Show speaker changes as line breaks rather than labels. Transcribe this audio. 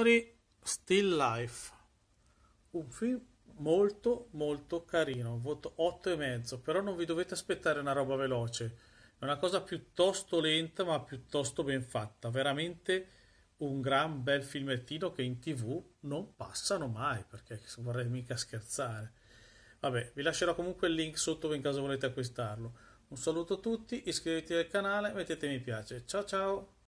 Story Still Life. Un film molto molto carino, voto 8,5, però non vi dovete aspettare una roba veloce. È una cosa piuttosto lenta, ma piuttosto ben fatta, veramente un gran bel filmettino che in tv non passano mai perché vorrei mica scherzare vabbè vi lascerò comunque il link sotto in caso volete acquistarlo un saluto a tutti iscrivetevi al canale mettete mi piace ciao ciao